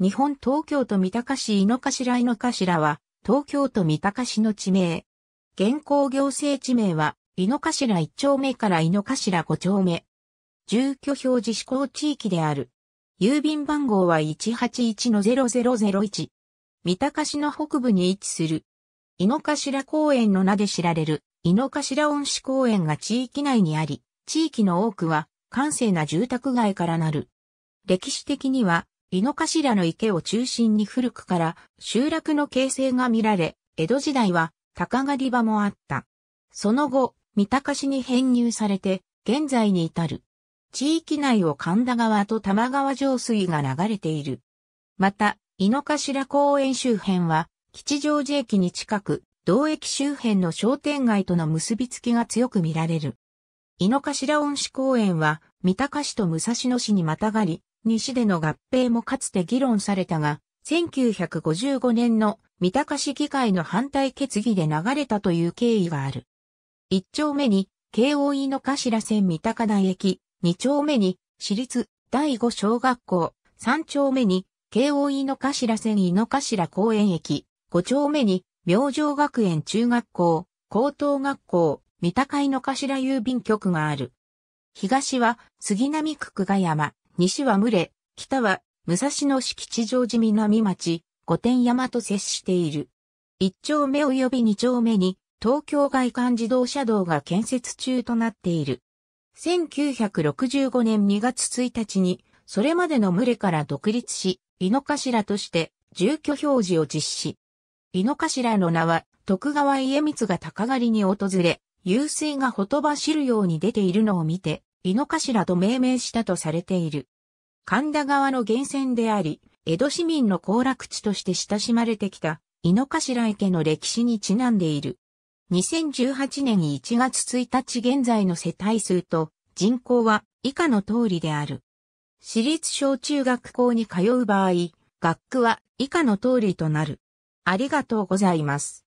日本東京都三鷹市井の頭井の頭は、東京都三鷹市の地名。現行行政地名は、井の頭一丁目から井の頭五丁目。住居表示施行地域である。郵便番号は181-0001。三鷹市の北部に位置する。井の頭公園の名で知られる、井の頭恩賜公園が地域内にあり、地域の多くは、閑静な住宅街からなる。歴史的には、井の頭の池を中心に古くから集落の形成が見られ、江戸時代は高狩り場もあった。その後、三鷹市に編入されて、現在に至る。地域内を神田川と玉川上水が流れている。また、井の頭公園周辺は、吉祥寺駅に近く、同駅周辺の商店街との結びつきが強く見られる。井の頭恩賜公園は、三鷹市と武蔵野市にまたがり、西での合併もかつて議論されたが、1955年の三鷹市議会の反対決議で流れたという経緯がある。一丁目に、慶応井の頭線三鷹台駅、二丁目に、私立第五小学校、三丁目に、慶応井の頭線井の頭公園駅、五丁目に、明星学園中学校、高等学校、三鷹井の頭郵便局がある。東は杉並区久我山、西は群れ、北は武蔵野市吉祥寺南町、御殿山と接している。一丁目及び二丁目に東京外環自動車道が建設中となっている。1965年2月1日に、それまでの群れから独立し、井の頭として住居表示を実施。井の頭の名は、徳川家光が鷹狩りに訪れ、湧水がほとばしるように出ているのを見て、井の頭と命名したとされている。神田川の源泉であり、江戸市民の行楽地として親しまれてきた、井の頭池の歴史にちなんでいる。2018年1月1日現在の世帯数と人口は以下の通りである。私立小中学校に通う場合、学区は以下の通りとなる。ありがとうございます。